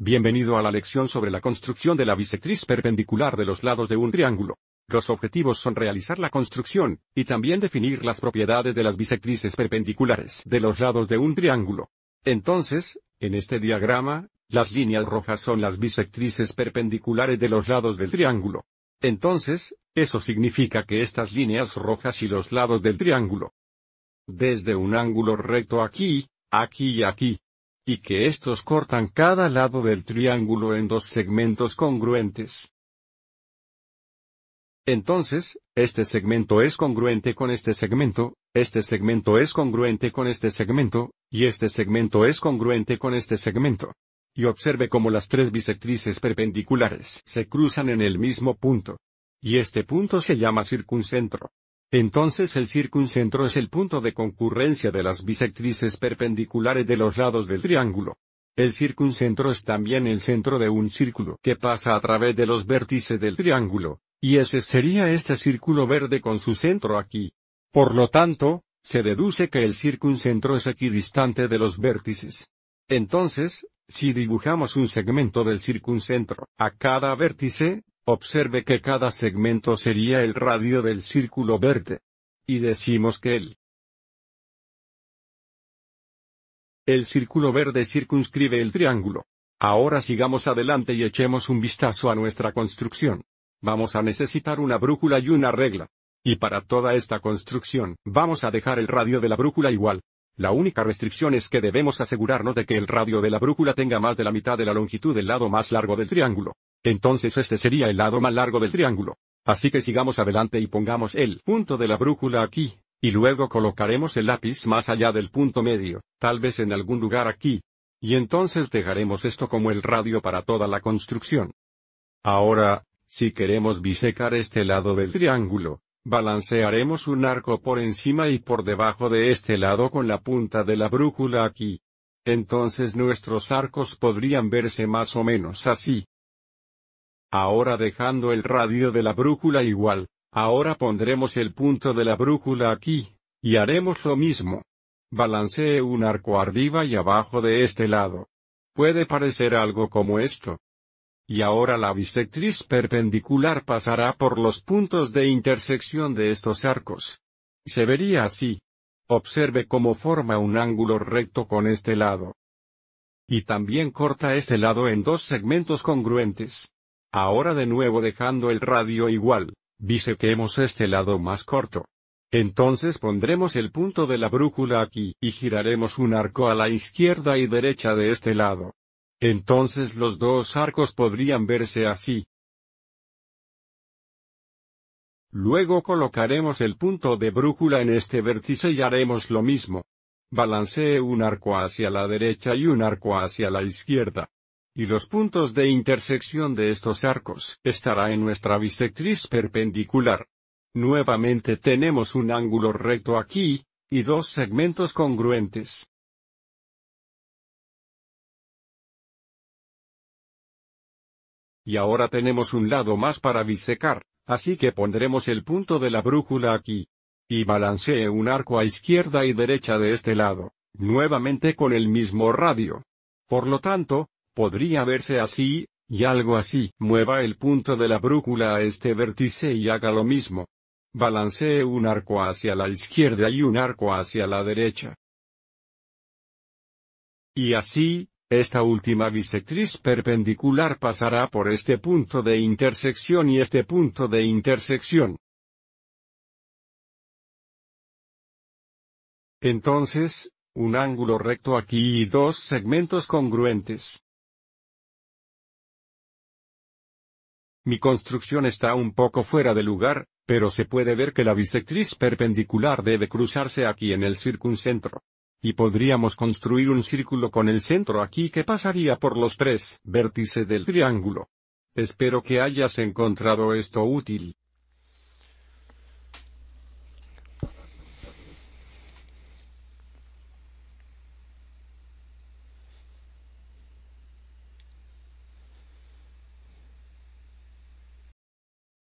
Bienvenido a la lección sobre la construcción de la bisectriz perpendicular de los lados de un triángulo. Los objetivos son realizar la construcción, y también definir las propiedades de las bisectrices perpendiculares de los lados de un triángulo. Entonces, en este diagrama, las líneas rojas son las bisectrices perpendiculares de los lados del triángulo. Entonces, eso significa que estas líneas rojas y los lados del triángulo. Desde un ángulo recto aquí, aquí y aquí, y que estos cortan cada lado del triángulo en dos segmentos congruentes. Entonces, este segmento es congruente con este segmento, este segmento es congruente con este segmento, y este segmento es congruente con este segmento. Y observe cómo las tres bisectrices perpendiculares se cruzan en el mismo punto. Y este punto se llama circuncentro. Entonces el circuncentro es el punto de concurrencia de las bisectrices perpendiculares de los lados del triángulo. El circuncentro es también el centro de un círculo que pasa a través de los vértices del triángulo, y ese sería este círculo verde con su centro aquí. Por lo tanto, se deduce que el circuncentro es equidistante de los vértices. Entonces, si dibujamos un segmento del circuncentro a cada vértice, Observe que cada segmento sería el radio del círculo verde. Y decimos que el El círculo verde circunscribe el triángulo. Ahora sigamos adelante y echemos un vistazo a nuestra construcción. Vamos a necesitar una brújula y una regla. Y para toda esta construcción, vamos a dejar el radio de la brújula igual. La única restricción es que debemos asegurarnos de que el radio de la brújula tenga más de la mitad de la longitud del lado más largo del triángulo. Entonces este sería el lado más largo del triángulo. Así que sigamos adelante y pongamos el punto de la brújula aquí, y luego colocaremos el lápiz más allá del punto medio, tal vez en algún lugar aquí. Y entonces dejaremos esto como el radio para toda la construcción. Ahora, si queremos bisecar este lado del triángulo, balancearemos un arco por encima y por debajo de este lado con la punta de la brújula aquí. Entonces nuestros arcos podrían verse más o menos así. Ahora dejando el radio de la brújula igual, ahora pondremos el punto de la brújula aquí, y haremos lo mismo. Balancee un arco arriba y abajo de este lado. Puede parecer algo como esto. Y ahora la bisectriz perpendicular pasará por los puntos de intersección de estos arcos. Se vería así. Observe cómo forma un ángulo recto con este lado. Y también corta este lado en dos segmentos congruentes. Ahora de nuevo dejando el radio igual, que hemos este lado más corto. Entonces pondremos el punto de la brújula aquí, y giraremos un arco a la izquierda y derecha de este lado. Entonces los dos arcos podrían verse así. Luego colocaremos el punto de brújula en este vértice y haremos lo mismo. Balancee un arco hacia la derecha y un arco hacia la izquierda y los puntos de intersección de estos arcos, estará en nuestra bisectriz perpendicular. Nuevamente tenemos un ángulo recto aquí, y dos segmentos congruentes. Y ahora tenemos un lado más para bisecar, así que pondremos el punto de la brújula aquí. Y balancee un arco a izquierda y derecha de este lado, nuevamente con el mismo radio. Por lo tanto, podría verse así, y algo así. Mueva el punto de la brújula a este vértice y haga lo mismo. Balancee un arco hacia la izquierda y un arco hacia la derecha. Y así, esta última bisectriz perpendicular pasará por este punto de intersección y este punto de intersección. Entonces, un ángulo recto aquí y dos segmentos congruentes. Mi construcción está un poco fuera de lugar, pero se puede ver que la bisectriz perpendicular debe cruzarse aquí en el circuncentro. Y podríamos construir un círculo con el centro aquí que pasaría por los tres vértices del triángulo. Espero que hayas encontrado esto útil.